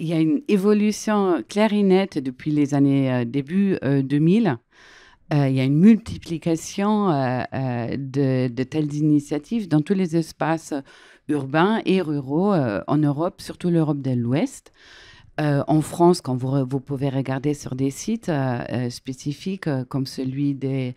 il y a une évolution claire et nette depuis les années euh, début 2000. Euh, euh, il y a une multiplication de, telles initiatives dans tous les espaces urbains et ruraux en Europe, surtout l'Europe de l'Ouest. en France, quand vous, vous, pouvez regarder sur des sites spécifiques comme celui des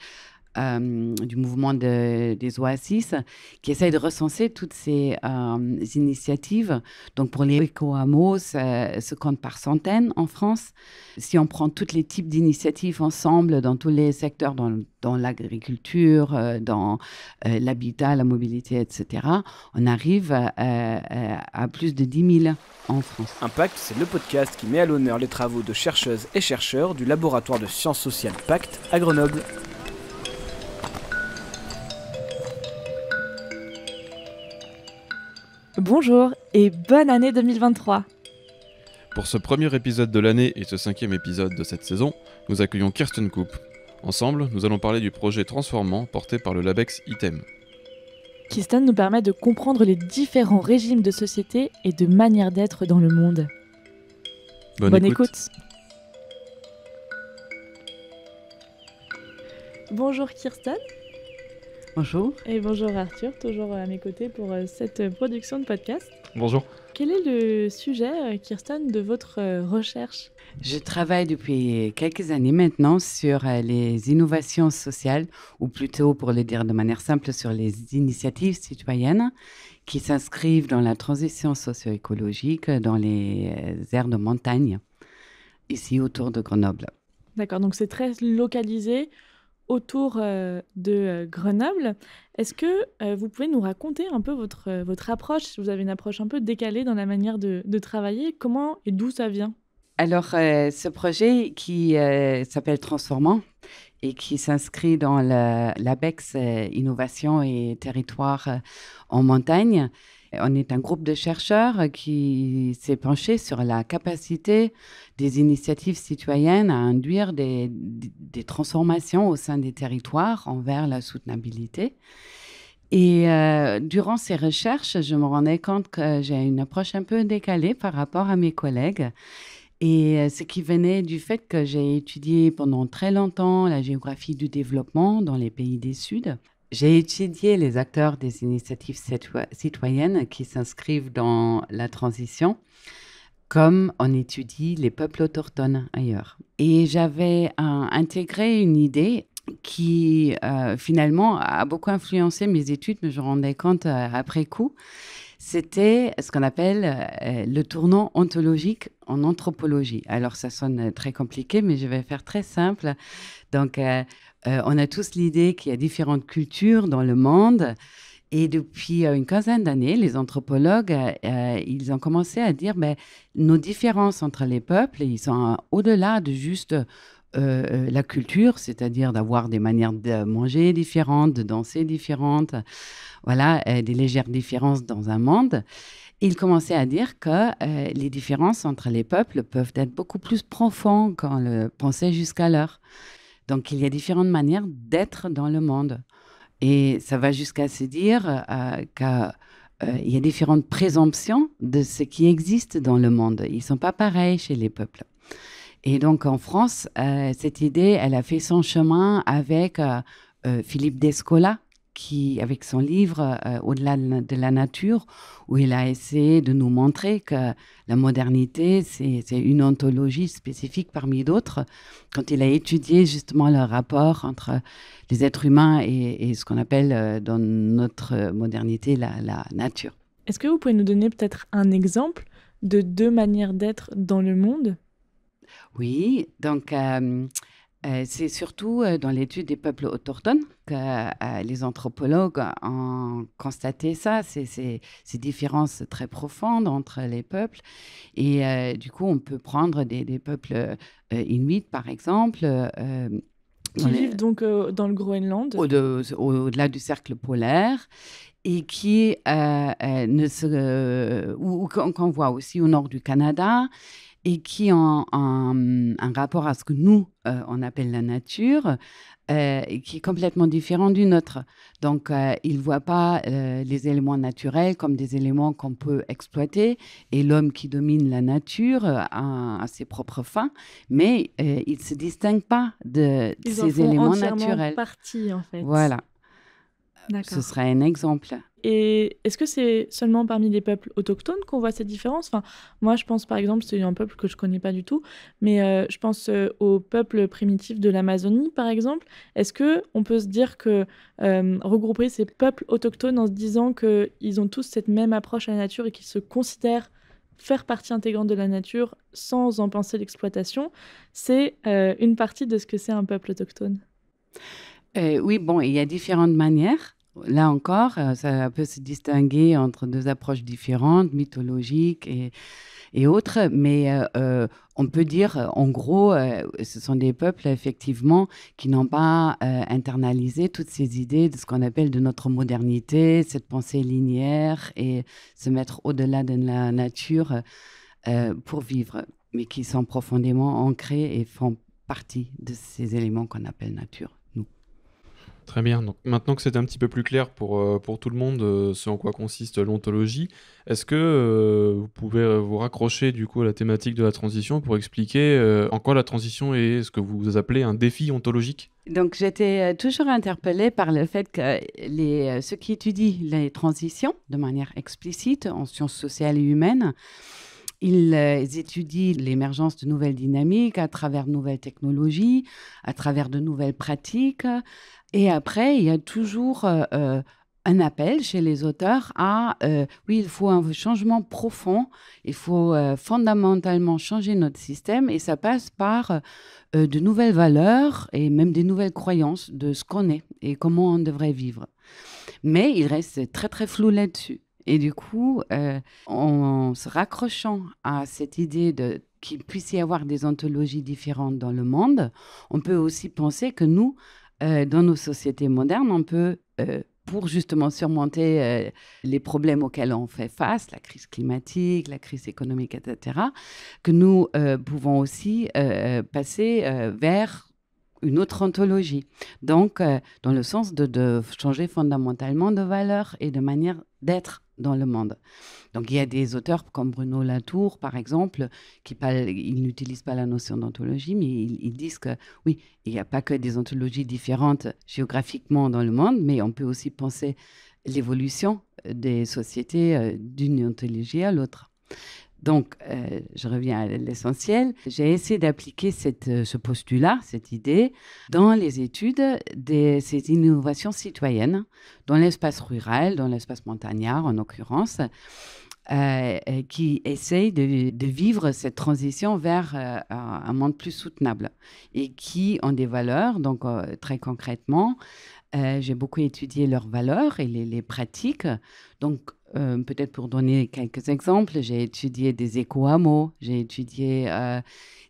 euh, du mouvement des oasis, qui essaye de recenser toutes ces euh, initiatives. Donc pour les éco-hameaux, ça se compte par centaines en France. Si on prend tous les types d'initiatives ensemble dans tous les secteurs, dans, l'agriculture, euh, dans l'habitat, la mobilité, etc., on arrive à, plus de 10 000 en France. Impact, c'est le podcast qui met à l'honneur les travaux de chercheuses et chercheurs du laboratoire de sciences sociales PACT à Grenoble. Bonjour et bonne année 2023 Pour ce premier épisode de l'année et ce cinquième épisode de cette saison, nous accueillons Kirsten Coop. Ensemble, nous allons parler du projet Transformant porté par le Labex ITEM. Kirsten nous permet de comprendre les différents régimes de société et de manière d'être dans le monde. Bonne, écoute. Bonjour Kirsten. Bonjour. Et bonjour Arthur, toujours à mes côtés pour euh, cette production de podcast. Bonjour. Quel est le sujet, euh, Kirsten, de votre euh, recherche Je travaille depuis quelques années maintenant sur les innovations sociales, ou plutôt, pour le dire de manière simple, sur les initiatives citoyennes qui s'inscrivent dans la transition socio-écologique dans les aires de montagne, ici autour de Grenoble. D'accord, donc c'est très localisé autour euh, de euh, Grenoble. Est-ce que euh, vous pouvez nous raconter un peu votre, votre approche Vous avez une approche un peu décalée dans la manière de, de travailler. Comment et d'où ça vient alors, ce projet qui s'appelle Transformant et qui s'inscrit dans l'ABEX Innovation et Territoire en montagne on est un groupe de chercheurs qui s'est penché sur la capacité des initiatives citoyennes à induire des, transformations au sein des territoires envers la soutenabilité. Et euh, durant ces recherches, je me rendais compte que j'ai une approche un peu décalée par rapport à mes collègues. Et euh, ce qui venait du fait que j'ai étudié pendant très longtemps la géographie du développement dans les pays des Sud, j'ai étudié les acteurs des initiatives citoyennes qui s'inscrivent dans la transition, comme on étudie les peuples autochtones ailleurs. Et j'avais euh, intégré une idée qui euh, finalement a beaucoup influencé mes études, mais je me rendais compte euh, après coup. C'était ce qu'on appelle le tournant ontologique en anthropologie. Alors ça sonne très compliqué, mais je vais faire très simple. Donc euh, on a tous l'idée qu'il y a différentes cultures dans le monde. Et depuis euh, une quinzaine d'années, les anthropologues, euh, ils ont commencé à dire, que ben, nos différences entre les peuples, ils sont au-delà de juste la culture, c'est-à-dire d'avoir des manières de manger différentes, de danser différentes, voilà, des légères différences dans un monde. Ils commençaient à dire que les différences entre les peuples peuvent être beaucoup plus profondes qu'on le pensait jusqu'alors. Donc il y a différentes manières d'être dans le monde. Et ça va jusqu'à se dire euh, qu'il euh, y a différentes présomptions de ce qui existe dans le monde. Ils ne sont pas pareils chez les peuples. Et donc en France, euh, cette idée, elle a fait son chemin avec Philippe Descola, qui, avec son livre euh, Au-delà de la nature, où il a essayé de nous montrer que la modernité, c'est une ontologie spécifique parmi d'autres, quand il a étudié justement le rapport entre les êtres humains et, ce qu'on appelle euh, dans notre modernité la, nature. Est-ce que vous pouvez nous donner peut-être un exemple de deux manières d'être dans le monde Oui, donc... Euh, euh, c'est surtout euh, dans l'étude des peuples autochtones que euh, les anthropologues ont constaté ça, ces, différences très profondes entre les peuples. Et du coup, on peut prendre des, peuples inuits, par exemple. qui vivent donc dans le Groenland. Au-delà du cercle polaire et qui ne se, ou qu'on voit aussi au nord du Canada et qui ont un, rapport à ce que nous, euh, on appelle la nature, euh, qui est complètement différent du nôtre. Donc, il euh, ils ne voient pas euh, les éléments naturels comme des éléments qu'on peut exploiter, et l'homme qui domine la nature a, ses propres fins, mais il ne se distingue pas de, ces éléments naturels. Ils en font partie, en fait. Voilà. Ce serait un exemple. Et est-ce que c'est seulement parmi les peuples autochtones qu'on voit ces différences enfin, Moi, je pense par exemple, c'est un peuple que je connais pas du tout, mais euh, je pense euh, aux peuples primitifs de l'Amazonie, par exemple. Est-ce que on peut se dire que euh, regrouper ces peuples autochtones en se disant qu'ils ont tous cette même approche à la nature et qu'ils se considèrent faire partie intégrante de la nature sans en penser l'exploitation, c'est une partie de ce que c'est un peuple autochtone oui, bon, il y a différentes manières. Là encore, euh, ça peut se distinguer entre deux approches différentes, mythologiques et, autres, mais euh, euh, on peut dire, en gros, ce sont des peuples, effectivement, qui n'ont pas internalisé toutes ces idées de ce qu'on appelle de notre modernité, cette pensée linéaire et se mettre au-delà de la nature pour vivre, mais qui sont profondément ancrés et font partie de ces éléments qu'on appelle nature. Très bien. Donc maintenant que c'est un petit peu plus clair pour, euh, pour tout le monde euh, ce en quoi consiste l'ontologie, est-ce que euh, vous pouvez vous raccrocher du coup à la thématique de la transition pour expliquer en quoi la transition est ce que vous appelez un défi ontologique Donc j'étais toujours interpellée par le fait que les, ceux qui étudient les transitions de manière explicite en sciences sociales et humaines, ils, étudient l'émergence de nouvelles dynamiques à travers de nouvelles technologies, à travers de nouvelles pratiques, et après, il y a toujours euh, euh, un appel chez les auteurs à, euh, oui, il faut un changement profond, il faut fondamentalement changer notre système et ça passe par de nouvelles valeurs et même des nouvelles croyances de ce qu'on est et comment on devrait vivre. Mais il reste très très flou là-dessus. Et du coup, en se raccrochant à cette idée de qu'il puisse y avoir des ontologies différentes dans le monde, on peut aussi penser que nous, euh, dans nos sociétés modernes, on peut, euh, pour justement surmonter euh, les problèmes auxquels on fait face, la crise climatique, la crise économique, etc., que nous pouvons aussi passer vers une autre ontologie. Donc, euh, dans le sens de, changer fondamentalement de valeur et de manière d'être dans le monde. Donc, il y a des auteurs comme Bruno Latour, par exemple, qui ils n'utilisent pas la notion d'ontologie, mais ils, disent que oui, il n'y a pas que des ontologies différentes géographiquement dans le monde, mais on peut aussi penser l'évolution des sociétés euh, d'une ontologie à l'autre. Donc, euh, je reviens à l'essentiel. J'ai essayé d'appliquer euh, ce postulat, cette idée, dans les études de ces innovations citoyennes, dans l'espace rural, dans l'espace montagnard en l'occurrence, euh, qui essayent de, vivre cette transition vers un monde plus soutenable et qui ont des valeurs, donc très concrètement, j'ai beaucoup étudié leurs valeurs et les, les pratiques. Donc, euh, peut-être pour donner quelques exemples, j'ai étudié des éco-hameaux, j'ai étudié euh,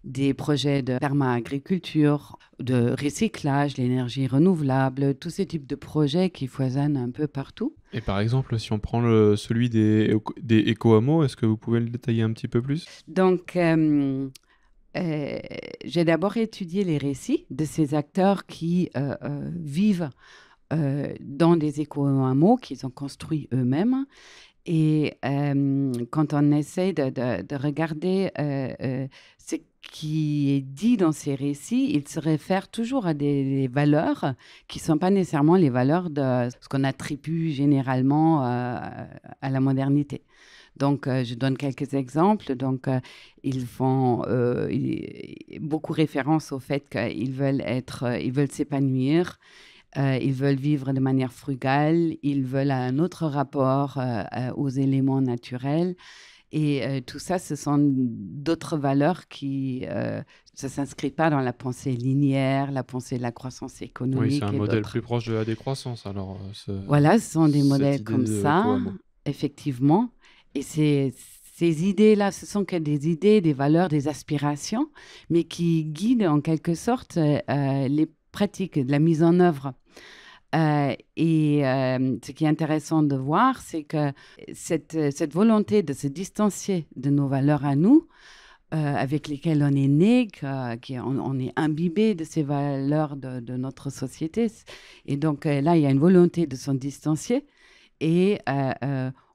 des projets de perma-agriculture, de recyclage, l'énergie renouvelable, tous ces types de projets qui foisonnent un peu partout. Et par exemple, si on prend celui des, des éco-hameaux, est-ce que vous pouvez le détailler un petit peu plus Donc, euh, j'ai d'abord étudié les récits de ces acteurs qui vivent euh, dans des éco-hameaux qu'ils ont construits eux-mêmes. Et euh, quand on essaie de, regarder euh, ce qui est dit dans ces récits, ils se réfèrent toujours à des, valeurs qui ne sont pas nécessairement les valeurs de ce qu'on attribue généralement à la modernité. Donc, je donne quelques exemples. Donc, ils font beaucoup référence au fait qu'ils veulent être, ils veulent s'épanouir, euh, ils veulent vivre de manière frugale, ils veulent un autre rapport euh, euh, aux éléments naturels. Et tout ça, ce sont d'autres valeurs qui ne s'inscrivent pas dans la pensée linéaire, la pensée de la croissance économique. Oui, c'est un modèle plus proche de la décroissance. Alors, voilà, ce sont des modèles comme ça, effectivement. Et ces idées-là, ce sont que des idées, des valeurs, des aspirations, mais qui guident en quelque sorte les pratiques, de la mise en œuvre. Euh, et euh, ce qui est intéressant de voir, c'est que cette, volonté de se distancier de nos valeurs à nous, euh, avec lesquelles on est né, qu'on on est imbibé de ces valeurs de, de notre société. Et donc là, il y a une volonté de s'en distancier. Et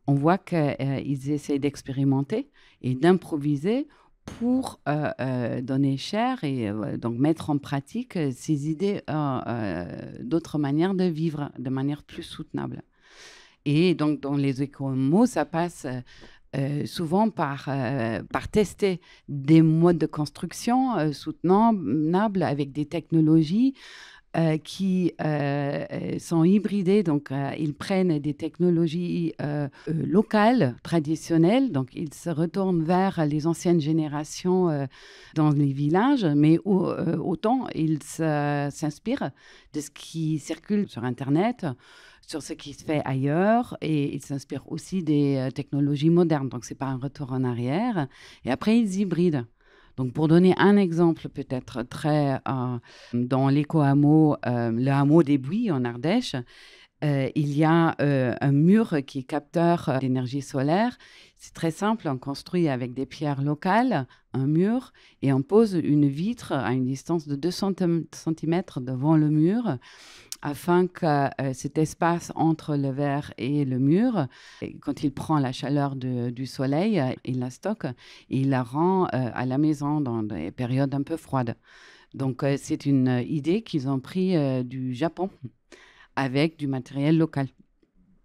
on voit qu'ils essaient d'expérimenter et d'improviser pour euh, euh, donner cher et euh, donc mettre en pratique ces idées d'autres manières de vivre, de manière plus soutenable. Et donc, dans les écomos, ça passe souvent par, par tester des modes de construction soutenables avec des technologies euh, qui euh, euh, sont hybridés, donc ils prennent des technologies locales, traditionnelles, donc ils se retournent vers les anciennes générations dans les villages, mais autant ils s'inspirent de ce qui circule sur Internet sur ce qui se fait ailleurs et ils s'inspirent aussi des technologies modernes. Donc, ce n'est pas un retour en arrière. Et après, ils hybrident. Donc, pour donner un exemple peut-être très euh, dans l'éco-hameau, euh, le hameau des buis en Ardèche, euh, il y a un mur qui capteur d'énergie solaire. C'est très simple, on construit avec des pierres locales un mur et on pose une vitre à une distance de 200 cm devant le mur afin que euh, cet espace entre le verre et le mur, quand il prend la chaleur du soleil, euh, il la stocke et il la rend euh, à la maison dans des périodes un peu froides. Donc c'est une idée qu'ils ont pris du Japon avec du matériel local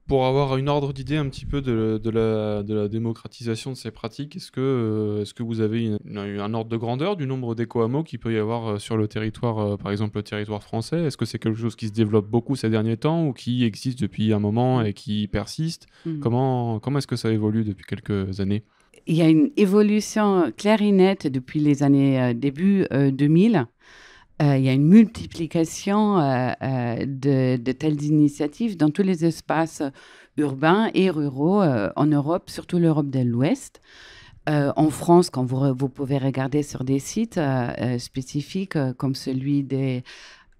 pour avoir un ordre d'idée un petit peu de, la, démocratisation de ces pratiques, est-ce que, euh, est -ce que vous avez un ordre de grandeur du nombre d'éco-hameaux qu'il peut y avoir euh, sur le territoire, euh, par exemple le territoire français Est-ce que c'est quelque chose qui se développe beaucoup ces derniers temps ou qui existe depuis un moment mm. et qui persiste mm. Comment, comment est-ce que ça évolue depuis quelques années Il y a une évolution claire et nette depuis les années début 2000. Euh, il y a une multiplication euh, euh, de, telles initiatives dans tous les espaces urbains et ruraux en Europe, surtout l'Europe de l'Ouest. en France, quand vous, pouvez regarder sur des sites spécifiques comme celui des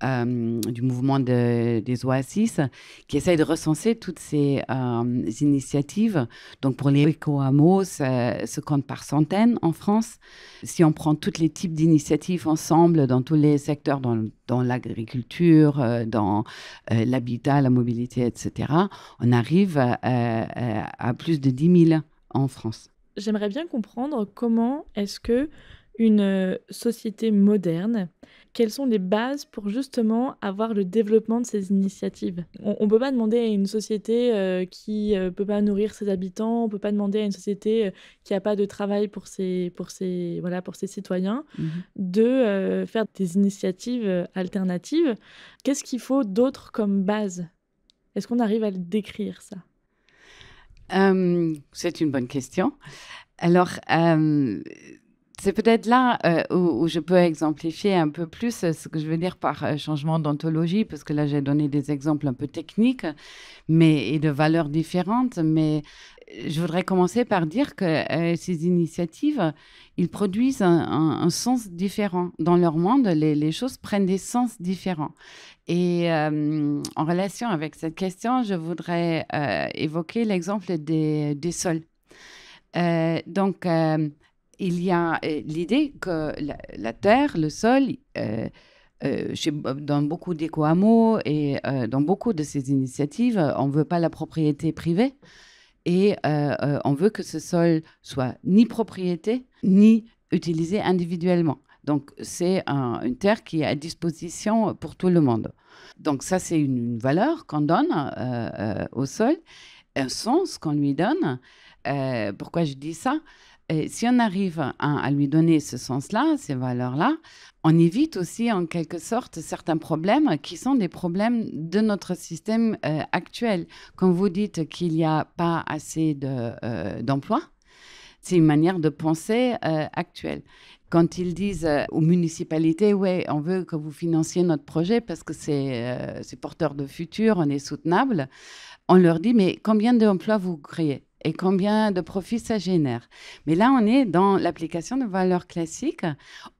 euh, du mouvement des Oasis, qui essaye de recenser toutes ces euh, initiatives. Donc pour les éco hamos ça euh, se compte par centaines en France. Si on prend tous les types d'initiatives ensemble dans tous les secteurs, dans, l'agriculture, dans l'habitat, la mobilité, etc., on arrive à, plus de 10 000 en France. J'aimerais bien comprendre comment est-ce que une société moderne quelles sont les bases pour justement avoir le développement de ces initiatives On ne peut pas demander à une société euh, qui ne euh, peut pas nourrir ses habitants, on ne peut pas demander à une société euh, qui n'a pas de travail pour ses, pour ses, voilà, pour ses citoyens mhm. de faire des initiatives alternatives. Qu'est-ce qu'il faut d'autre comme base Est-ce qu'on arrive à le décrire ça C'est une bonne question. Alors, c'est peut-être là euh, où, je peux exemplifier un peu plus euh, ce que je veux dire par euh, changement d'ontologie, parce que là j'ai donné des exemples un peu techniques mais, et de valeurs différentes, mais je voudrais commencer par dire que ces initiatives, ils produisent un, sens différent. Dans leur monde, les, choses prennent des sens différents. Et en relation avec cette question, je voudrais évoquer l'exemple des, des sols. donc, il y a euh, l'idée que la, terre, le sol, euh, euh, dans beaucoup d'éco-hameaux et dans beaucoup de ces initiatives, on ne veut pas la propriété privée et on veut que ce sol soit ni propriété ni utilisé individuellement. Donc c'est une terre qui est à disposition pour tout le monde. Donc ça c'est une, valeur qu'on donne au sol, un sens qu'on lui donne. pourquoi je dis ça si on arrive à, lui donner ce sens-là, ces valeurs-là, on évite aussi en quelque sorte certains problèmes qui sont des problèmes de notre système euh, actuel. Quand vous dites qu'il n'y a pas assez euh, d'emplois, de, c'est une manière de penser euh, actuelle. Quand ils disent aux municipalités, oui, on veut que vous financiez notre projet parce que c'est porteur de futur, on est soutenable, on leur dit, mais combien d'emplois vous créez et combien de profits ça génère. Mais là, on est dans l'application de valeurs classiques.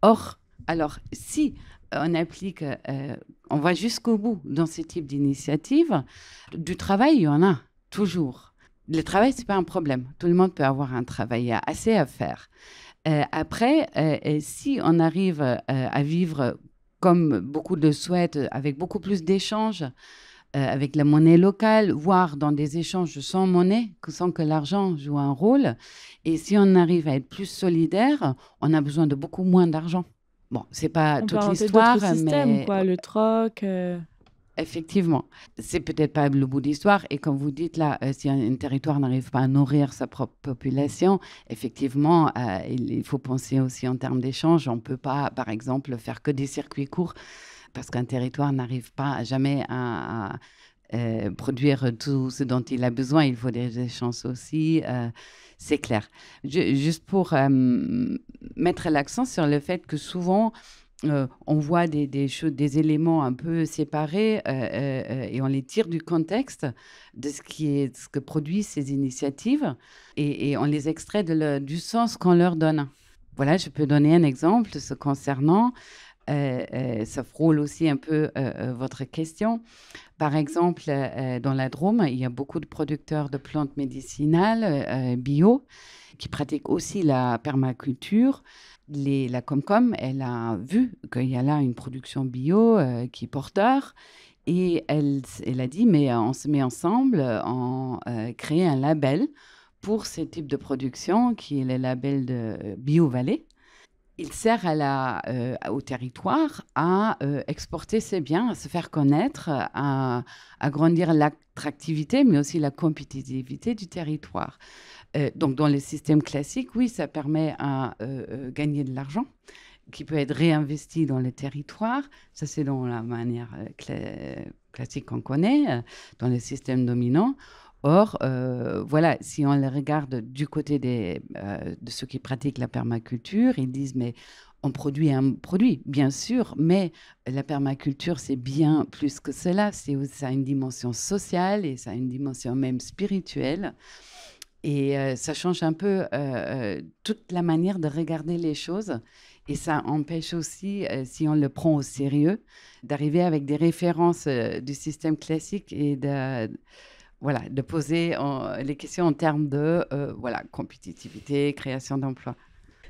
Or, alors, si on applique, euh, on va jusqu'au bout dans ce type d'initiative, du travail, il y en a toujours. Le travail, ce n'est pas un problème. Tout le monde peut avoir un travail, il y a assez à faire. Euh, après, euh, si on arrive à vivre comme beaucoup le souhaitent, avec beaucoup plus d'échanges, euh, avec la monnaie locale, voire dans des échanges sans monnaie, sans que l'argent joue un rôle. Et si on arrive à être plus solidaire, on a besoin de beaucoup moins d'argent. Bon, c'est pas toute l'histoire, mais systèmes, quoi, le troc. Effectivement, euh. Effectivement, c'est peut-être pas le bout de l'histoire. Et comme vous dites là, euh, si un, territoire n'arrive pas à nourrir sa propre population, effectivement, il, faut penser aussi en termes d'échange. On ne peut pas, par exemple, faire que des circuits courts parce qu'un territoire n'arrive pas jamais à, euh, produire tout ce dont il a besoin. Il faut des échanges aussi. Euh, c'est clair. juste pour euh, mettre l'accent sur le fait que souvent, on voit des, choses, des, éléments un peu séparés et on les tire du contexte de ce, qui est, ce que produisent ces initiatives et, on les extrait de du sens qu'on leur donne. Voilà, je peux donner un exemple ce concernant. Euh, euh, ça frôle aussi un peu euh, votre question. Par exemple, dans la Drôme, il y a beaucoup de producteurs de plantes médicinales bio qui pratiquent aussi la permaculture. Les, la Comcom, elle a vu qu'il y a là une production bio qui est porteur. Et elle, elle a dit, mais on se met ensemble, on crée un label pour ce type de production qui est le label de Bio il sert euh, au territoire à euh, exporter ses biens, à se faire connaître, à, agrandir l'attractivité, mais aussi la compétitivité du territoire. Euh, donc, dans les systèmes classiques, oui, ça permet à gagner de l'argent qui peut être réinvesti dans les territoires. Ça, c'est dans la manière classique qu'on connaît, dans les systèmes dominants. Or, euh, voilà, si on le regarde du côté des, euh, de ceux qui pratiquent la permaculture, ils disent mais on produit un produit, bien sûr, mais la permaculture, c'est bien plus que cela. C'est, ça a une dimension sociale et ça a une dimension même spirituelle. Et euh, ça change un peu toute la manière de regarder les choses. Et ça empêche aussi, si on le prend au sérieux, d'arriver avec des références du système classique et de, voilà, de poser les questions en termes de euh, voilà, compétitivité, création d'emplois.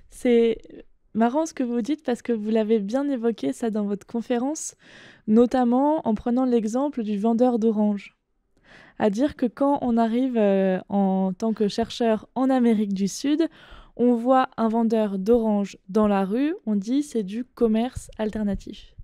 C'est marrant ce que vous dites parce que vous l'avez bien évoqué ça dans votre conférence, notamment en prenant l'exemple du vendeur d'orange. À dire que quand on arrive euh, en tant que chercheur en Amérique du Sud, on voit un vendeur d'orange dans la rue, on dit c'est du commerce alternatif.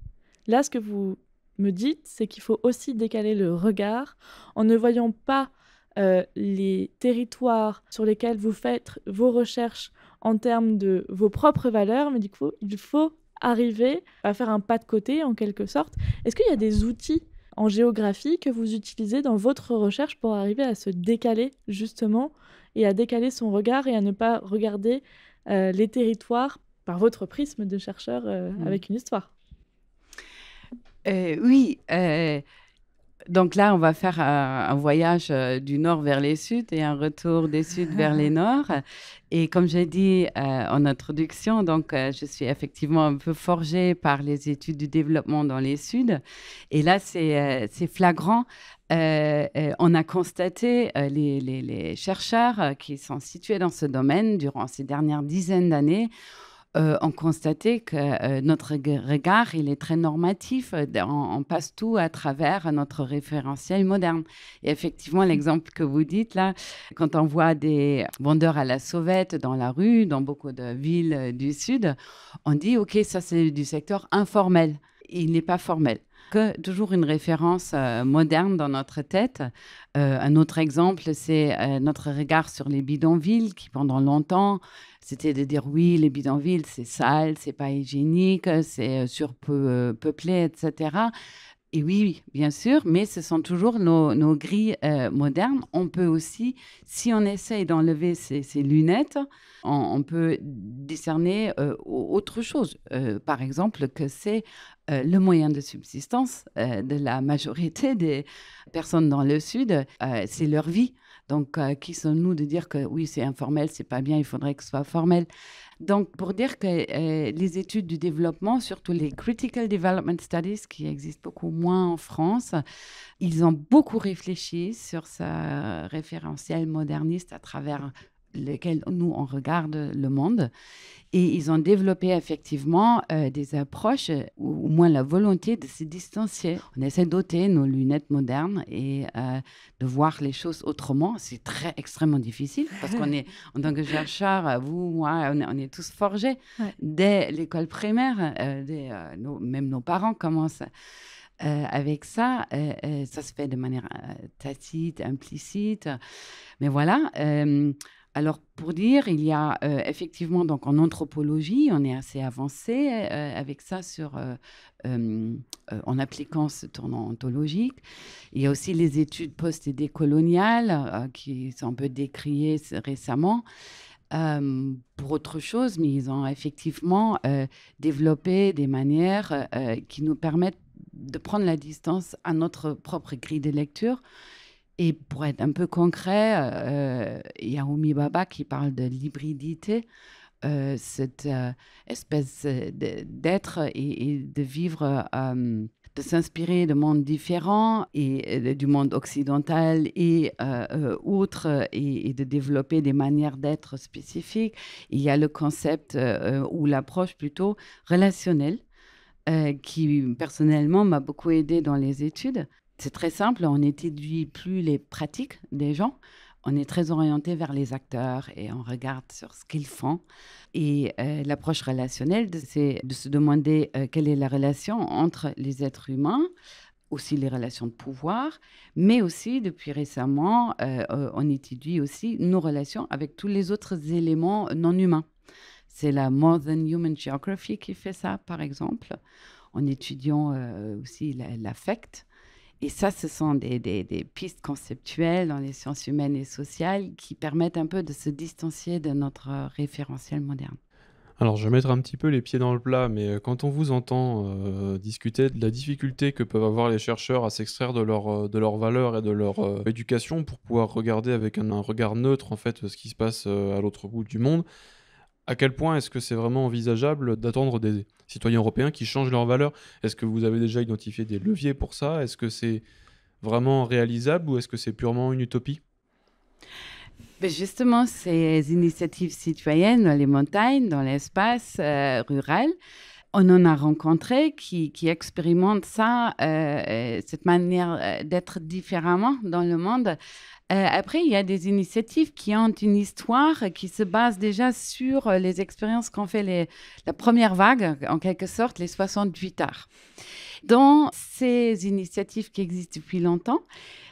Là, ce que vous me dites, c'est qu'il faut aussi décaler le regard en ne voyant pas euh, les territoires sur lesquels vous faites vos recherches en termes de vos propres valeurs, mais du coup, il faut arriver à faire un pas de côté en quelque sorte. Est-ce qu'il y a des outils en géographie que vous utilisez dans votre recherche pour arriver à se décaler justement et à décaler son regard et à ne pas regarder euh, les territoires par votre prisme de chercheur euh, mmh. avec une histoire euh, oui. Euh, donc là, on va faire un, voyage euh, du nord vers les sud et un retour des sud vers les ah. nord. Et comme j'ai dit en introduction, donc je suis effectivement un peu forgée par les études du développement dans les sud. Et là, c'est flagrant. on a constaté, les, chercheurs qui sont situés dans ce domaine durant ces dernières dizaines d'années, euh, on constatait que euh, notre regard, il est très normatif. Euh, on, passe tout à travers notre référentiel moderne. Et effectivement, mmh. l'exemple que vous dites là, quand on voit des vendeurs à la sauvette dans la rue, dans beaucoup de villes du Sud, on dit, OK, ça c'est du secteur informel. Il n'est pas formel toujours une référence euh, moderne dans notre tête. Euh, un autre exemple, c'est euh, notre regard sur les bidonvilles qui, pendant longtemps, c'était de dire oui, les bidonvilles, c'est sale, c'est pas hygiénique, c'est surpeuplé, etc. Et oui, bien sûr, mais ce sont toujours nos, grilles euh, modernes. On peut aussi, si on essaye d'enlever ces, lunettes, on, peut discerner euh, autre chose. Euh, par exemple, que c'est le moyen de subsistance de la majorité des personnes dans le Sud, c'est leur vie. Donc, euh, qui sommes-nous de dire que oui, c'est informel, c'est pas bien, il faudrait que ce soit formel Donc, pour dire que euh, les études du développement, surtout les Critical Development Studies, qui existent beaucoup moins en France, ils ont beaucoup réfléchi sur ce référentiel moderniste à travers lesquels nous, on regarde le monde. Et ils ont développé effectivement euh, des approches, ou au moins la volonté de se distancier. On essaie d'ôter nos lunettes modernes et euh, de voir les choses autrement. C'est très extrêmement difficile parce qu'on est, en tant que chercheur, vous, moi, on est, tous forgés dès l'école primaire. Euh, nos, même nos parents commencent. avec ça, ça se fait de manière tacite, implicite. Mais voilà, alors, pour dire, il y a euh, effectivement, donc en anthropologie, on est assez avancé euh, avec ça euh, en appliquant ce tournant ontologique. Il y a aussi les études post décoloniales qui sont un peu décriées récemment. pour autre chose, mais ils ont effectivement développé des manières qui nous permettent de prendre la distance à notre propre grille de lecture et pour être un peu concret, euh, il y a Baba qui parle de l'hybridité. Euh, cette euh, espèce d'être et, de vivre, de s'inspirer de mondes différents et, du monde occidental et autre et, et, de développer des manières d'être spécifiques. Il y a le concept ou l'approche plutôt relationnelle qui personnellement m'a beaucoup aidé dans les études c'est très simple, on n'étudie plus les pratiques des gens, on est très orienté vers les acteurs et on regarde sur ce qu'ils font. Et euh, l'approche relationnelle, c'est de se demander euh, quelle est la relation entre les êtres humains, aussi les relations de pouvoir, mais aussi, depuis récemment, euh, on étudie aussi nos relations avec tous les autres éléments non humains. C'est la More Than Human Geography qui fait ça, par exemple, en étudiant aussi l'affect et ça, ce sont des, pistes conceptuelles dans les sciences humaines et sociales qui permettent un peu de se distancier de notre référentiel moderne. Alors, je vais mettre un petit peu les pieds dans le plat, mais euh, quand on vous entend euh, discuter de la difficulté que peuvent avoir les chercheurs à s'extraire de euh, leurs de leur valeurs et de leur éducation pour pouvoir regarder avec un, regard neutre, en fait, ce qui se passe à l'autre bout du monde, à quel point est-ce que c'est vraiment envisageable d'attendre des citoyens européens qui changent leurs valeurs Est-ce que vous avez déjà identifié des leviers pour ça Est-ce que c'est vraiment réalisable ou est-ce que c'est purement une utopie ben, justement, ces initiatives citoyennes dans les montagnes, dans l'espace euh, rural, on en a rencontré qui, expérimentent ça, euh, euh, cette manière d'être différemment dans le monde. Euh, après, il y a des initiatives qui ont une histoire qui se base déjà sur euh, les expériences qu'ont fait les, la première vague, en quelque sorte, les 68 arts. Dans ces initiatives qui existent depuis longtemps,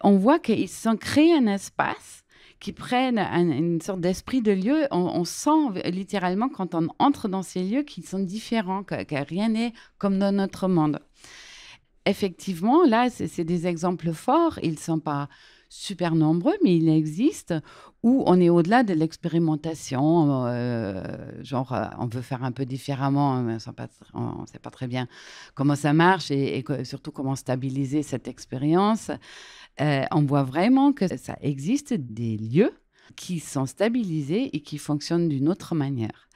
on voit qu'ils sont créés un espace qui prennent une sorte d'esprit de lieu. On, sent littéralement quand on entre dans ces lieux qu'ils sont différents, que, que rien n'est comme dans notre monde. Effectivement, là, c'est des exemples forts. Ils ne sont pas super nombreux, mais il existe, où on est au-delà de l'expérimentation, euh, genre euh, on veut faire un peu différemment, hein, mais on ne sait pas très bien comment ça marche et, surtout comment stabiliser cette expérience. Euh, on voit vraiment que ça existe des lieux qui sont stabilisés et qui fonctionnent d'une autre manière.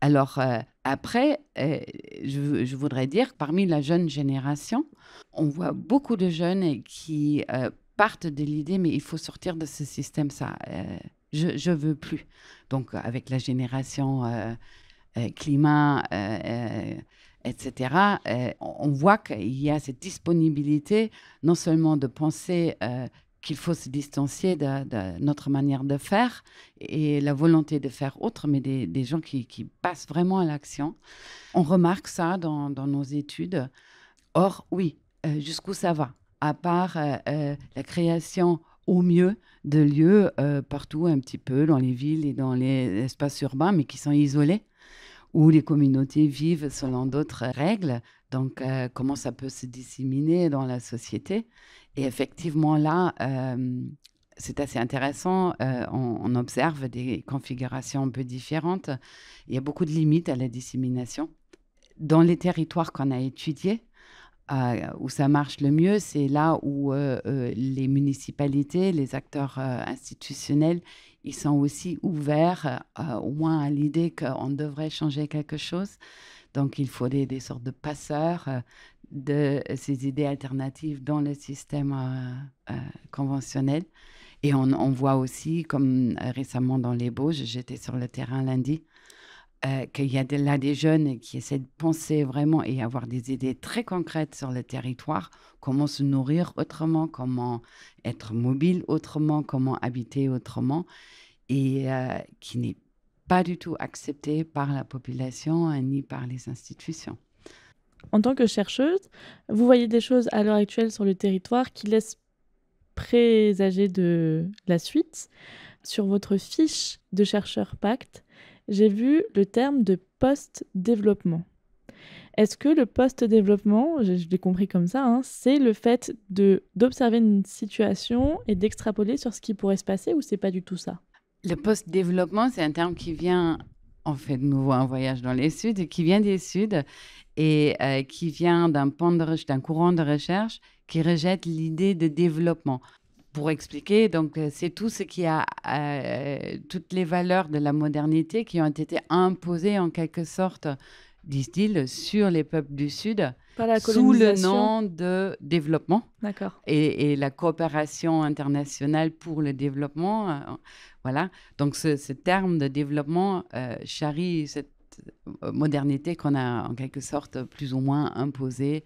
Alors après, je, voudrais dire que parmi la jeune génération, on voit beaucoup de jeunes qui partent de l'idée, mais il faut sortir de ce système, ça. Euh, je, ne veux plus. Donc, avec la génération euh, euh, climat, etc., on voit qu'il y a cette disponibilité, non seulement de penser qu'il faut se distancier de, de, notre manière de faire et la volonté de faire autre, mais des, des gens qui, qui, passent vraiment à l'action. On remarque ça dans, dans nos études. Or, oui, jusqu'où ça va à part euh, euh, la création au mieux de lieux euh, partout un petit peu dans les villes et dans les espaces urbains, mais qui sont isolés, où les communautés vivent selon d'autres règles. Donc, comment ça peut se disséminer dans la société Et effectivement, là, c'est assez intéressant. On, on, observe des configurations un peu différentes. Il y a beaucoup de limites à la dissémination. Dans les territoires qu'on a étudiés, où ça marche le mieux, c'est là où euh, euh, les municipalités, les acteurs euh, institutionnels, ils sont aussi ouverts au moins à l'idée qu'on devrait changer quelque chose. Donc il faut des, sortes de passeurs de ces idées alternatives dans le système conventionnel. Et on, on, voit aussi, comme récemment dans les Bauges, j'étais sur le terrain lundi, euh, qu'il y a là des jeunes qui essaient de penser vraiment et avoir des idées très concrètes sur le territoire, comment se nourrir autrement, comment être mobile autrement, comment habiter autrement, et euh, qui n'est pas du tout accepté par la population euh, ni par les institutions. En tant que chercheuse, vous voyez des choses à l'heure actuelle sur le territoire qui laissent présager de la suite. Sur votre fiche de chercheur Pacte, j'ai vu le terme de post-développement. Est-ce que le post-développement, je, l'ai compris comme ça, hein, c'est le fait de d'observer une situation et d'extrapoler sur ce qui pourrait se passer ou c'est pas du tout ça Le post-développement, c'est un terme qui vient, on fait de nouveau un voyage dans les Suds, qui vient des Suds et euh, qui vient d'un d'un courant de recherche qui rejette l'idée de développement pour expliquer, donc euh, c'est tout ce qui a euh, toutes les valeurs de la modernité qui ont été imposées en quelque sorte, disent-ils, sur les peuples du Sud sous le nom de développement. D'accord. Et, la coopération internationale pour le développement, euh, voilà. Donc ce, terme de développement charrie cette modernité qu'on a en quelque sorte plus ou moins imposée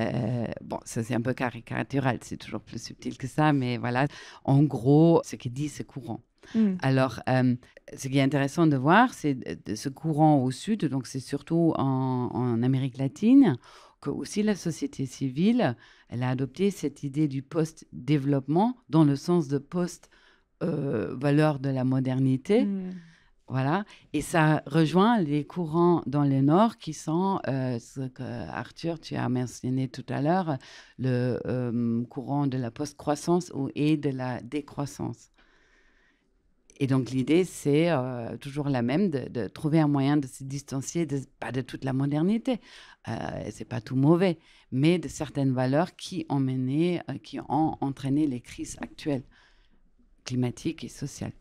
euh, bon, ça c'est un peu caricatural, c'est toujours plus subtil que ça, mais voilà, en gros, ce qu'il dit, c'est courant. Hmm. Alors, euh, ce qui est intéressant de voir, c'est ce courant au sud, donc c'est surtout en, Amérique latine, que aussi la société civile, elle a adopté cette idée du post-développement dans le sens de post-valeur euh, de la modernité. Hmm. Voilà. Et ça rejoint les courants dans le nord qui sont euh, ce que Arthur, tu as mentionné tout à l'heure, le euh, courant de la post-croissance et de la décroissance. Et donc l'idée, c'est euh, toujours la même, de, de, trouver un moyen de se distancier, de, pas de toute la modernité, c'est pas tout mauvais, mais de certaines valeurs qui ont mené, qui ont entraîné les crises actuelles, climatiques et sociales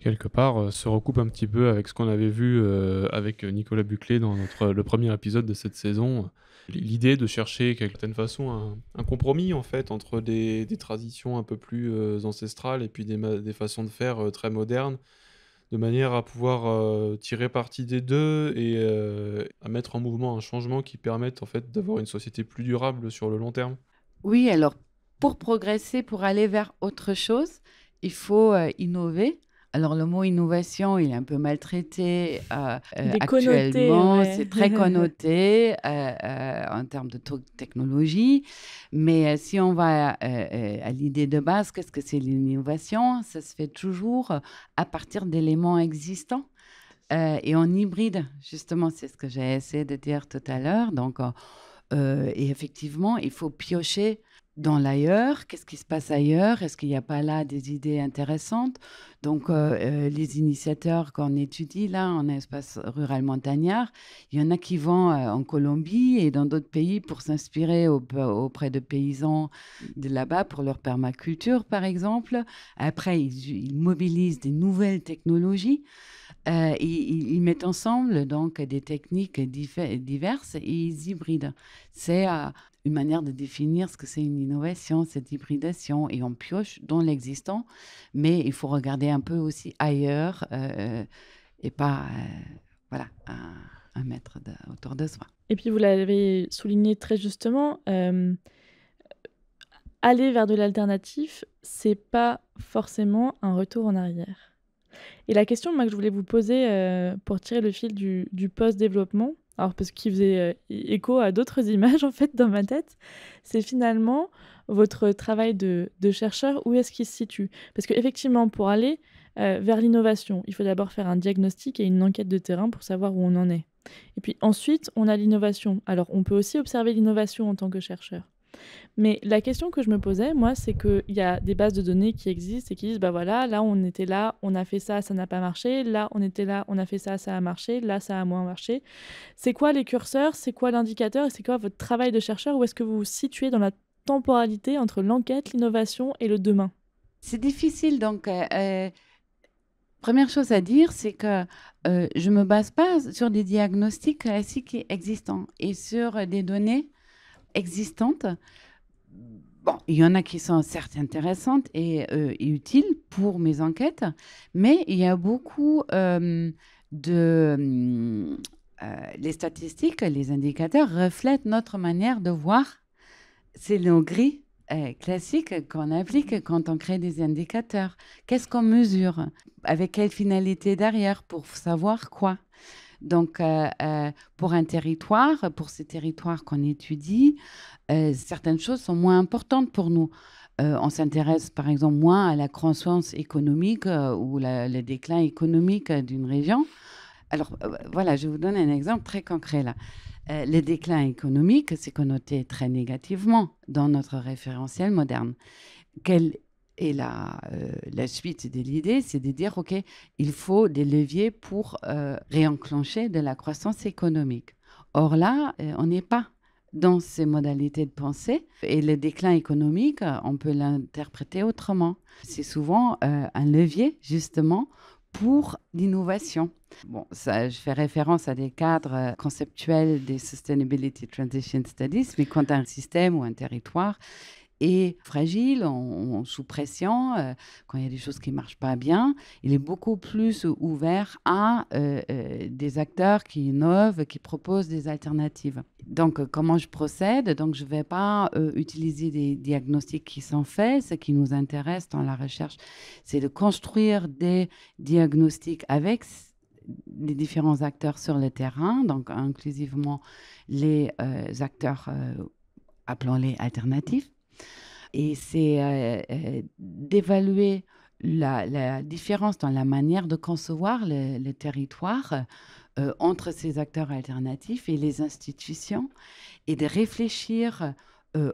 quelque part, euh, se recoupe un petit peu avec ce qu'on avait vu euh, avec euh, Nicolas Buclé dans notre, le premier épisode de cette saison. L'idée de chercher, d'une certaine façon, un, compromis, en fait, entre des, des traditions un peu plus ancestrales et puis des, des façons de faire très modernes de manière à pouvoir tirer parti des deux et à mettre en mouvement un changement qui permette en fait d'avoir une société plus durable sur le long terme Oui, alors pour progresser, pour aller vers autre chose, il faut innover, alors le mot innovation, il est un peu maltraité euh, euh, actuellement, c'est très connoté euh, en termes de technologie, mais si on va à l'idée de base, qu'est-ce que c'est l'innovation Ça se fait toujours à partir d'éléments existants. et en hybride, justement, c'est ce que j'ai essayé de dire tout à l'heure. Donc, et effectivement, il faut piocher dans l'ailleurs, qu'est-ce qui se passe ailleurs, est-ce qu'il n'y a pas là des idées intéressantes. Donc euh, euh, les initiateurs qu'on étudie là en espace rural montagnard, il y en a qui vont euh, en Colombie et dans d'autres pays pour s'inspirer auprès de paysans de là-bas pour leur permaculture par exemple. Après, ils mobilisent des nouvelles technologies. Euh, ils, mettent ensemble donc des techniques diverses et ils hybrident. C'est euh, une manière de définir ce que c'est une innovation, cette hybridation. Et on pioche dans l'existant, mais il faut regarder un peu aussi ailleurs euh, et pas voilà, un, mètre autour de soi. Et puis vous l'avez souligné très justement aller vers de l'alternatif, c'est pas forcément un retour en arrière. Et la question que je voulais vous poser euh, pour tirer le fil du, post-développement, alors parce qu'il faisait euh, écho à d'autres images en fait dans ma tête, c'est finalement votre travail de, chercheur, où est-ce qu'il se situe Parce qu'effectivement, pour aller euh, vers l'innovation, il faut d'abord faire un diagnostic et une enquête de terrain pour savoir où on en est. Et puis ensuite, on a l'innovation. Alors on peut aussi observer l'innovation en tant que chercheur. Mais la question que je me posais, moi, c'est qu'il y a des bases de données qui existent et qui disent, bah voilà, là on était là, on a fait ça, ça n'a pas marché, là on était là, on a fait ça, ça a marché, là ça a moins marché. C'est quoi les curseurs, c'est quoi l'indicateur et c'est quoi votre travail de chercheur Où est-ce que vous vous situez dans la temporalité entre l'enquête, l'innovation et le demain C'est difficile donc. Euh, euh, première chose à dire, c'est que euh, je me base pas sur des diagnostics classiques existants et sur des données existantes. Bon, il y en a qui sont certes intéressantes et, euh, utiles pour mes enquêtes, mais il y a beaucoup euh, de... Euh, les statistiques, les indicateurs reflètent notre manière de voir. C'est le gris classique qu'on applique quand on crée des indicateurs. Qu'est-ce qu'on mesure Avec quelle finalité derrière Pour savoir quoi donc, euh, euh, pour un territoire, pour ces territoires qu'on étudie, euh, certaines choses sont moins importantes pour nous. on s'intéresse par exemple moins à la croissance économique ou le déclin économique d'une région. Alors voilà, je vous donne un exemple très concret là. le déclin économique, c'est connoté très négativement dans notre référentiel moderne. Quel et euh, la, suite de l'idée, c'est de dire, OK, il faut des leviers pour euh, réenclencher de la croissance économique. Or là, euh, on n'est pas dans ces modalités de pensée. Et le déclin économique, on peut l'interpréter autrement. C'est souvent un levier, justement, pour l'innovation. Bon, ça, je fais référence à des cadres conceptuels des Sustainability Transition Studies, mais quand un système ou un territoire est fragile, sous pression, euh, quand il y a des choses qui ne marchent pas bien. Il est beaucoup plus ouvert à euh, euh, des acteurs qui innovent, qui proposent des alternatives. Donc, comment je procède Donc, je ne vais pas utiliser des diagnostics qui sont faits. Ce qui nous intéresse dans la recherche, c'est de construire des diagnostics avec les différents acteurs sur le terrain, donc inclusivement les acteurs, appelons-les alternatifs et c'est euh, euh, d'évaluer la, différence dans la manière de concevoir le, territoire euh, entre ces acteurs alternatifs et les institutions et de réfléchir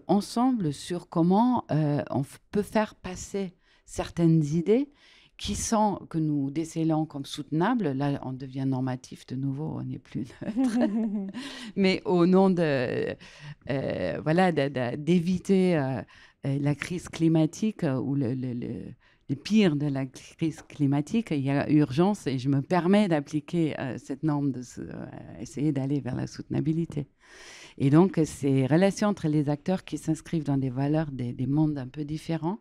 ensemble sur comment on peut faire passer certaines idées qui sent que nous décélons comme soutenable. là on devient normatif de nouveau, on n'est plus neutre, mais au nom de, euh, voilà, d'éviter euh, euh, la crise climatique ou le, pire de la crise climatique, il y a urgence et je me permets d'appliquer cette norme, de essayer d'aller vers la soutenabilité. Et donc, ces relations entre les acteurs qui s'inscrivent dans des valeurs des mondes un peu différents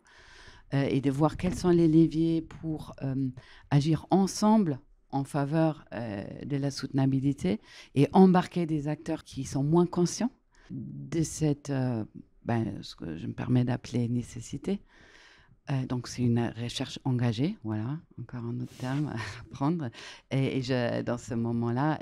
euh, et de voir quels sont les leviers pour euh, agir ensemble en faveur euh, de la soutenabilité et embarquer des acteurs qui sont moins conscients de cette, ben, ce que je me permets d'appeler nécessité. donc, c'est une recherche engagée, voilà, encore un autre terme à prendre. Et, je, dans ce moment-là,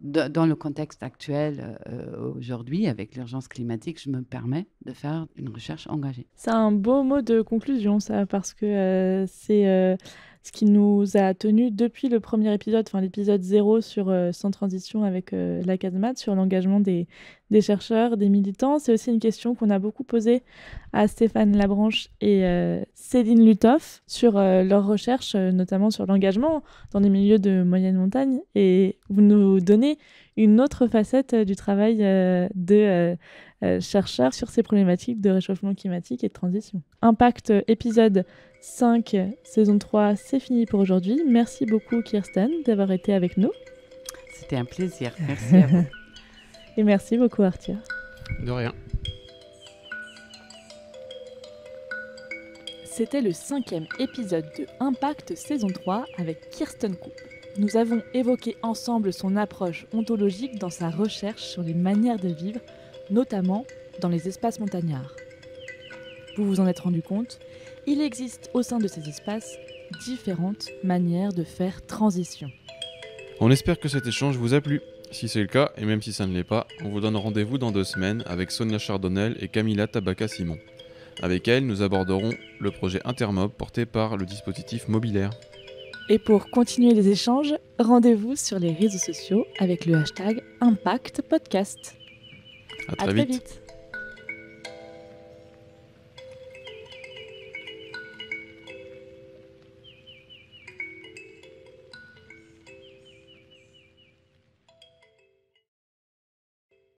dans le contexte actuel, euh, aujourd'hui, avec l'urgence climatique, je me permets de faire une recherche engagée. C'est un beau mot de conclusion, ça, parce que euh, c'est euh, ce qui nous a tenus depuis le premier épisode, enfin l'épisode 0 sur euh, Sans Transition avec euh, la Casemate, sur l'engagement des, chercheurs, des militants. C'est aussi une question qu'on a beaucoup posée à Stéphane Labranche et euh, Céline Lutoff sur leurs recherches, notamment sur l'engagement dans les milieux de moyenne montagne. Et vous nous donnez une autre facette du travail de chercheurs sur ces problématiques de réchauffement climatique et de transition. Impact épisode 5, saison 3, c'est fini pour aujourd'hui. Merci beaucoup Kirsten d'avoir été avec nous. C'était un plaisir, merci à vous. Et merci beaucoup Arthur. De rien. C'était le cinquième épisode de Impact saison 3 avec Kirsten Koop. Nous avons évoqué ensemble son approche ontologique dans sa recherche sur les manières de vivre, notamment dans les espaces montagnards. Vous vous en êtes rendu compte, il existe au sein de ces espaces différentes manières de faire transition. On espère que cet échange vous a plu. Si c'est le cas, et même si ça ne l'est pas, on vous donne rendez-vous dans deux semaines avec Sonia Chardonnel et Camila Tabaka-Simon. Avec elles, nous aborderons le projet Intermob porté par le dispositif mobilaire. Et pour continuer les échanges, rendez-vous sur les réseaux sociaux avec le hashtag ImpactPodcast. À très, vite.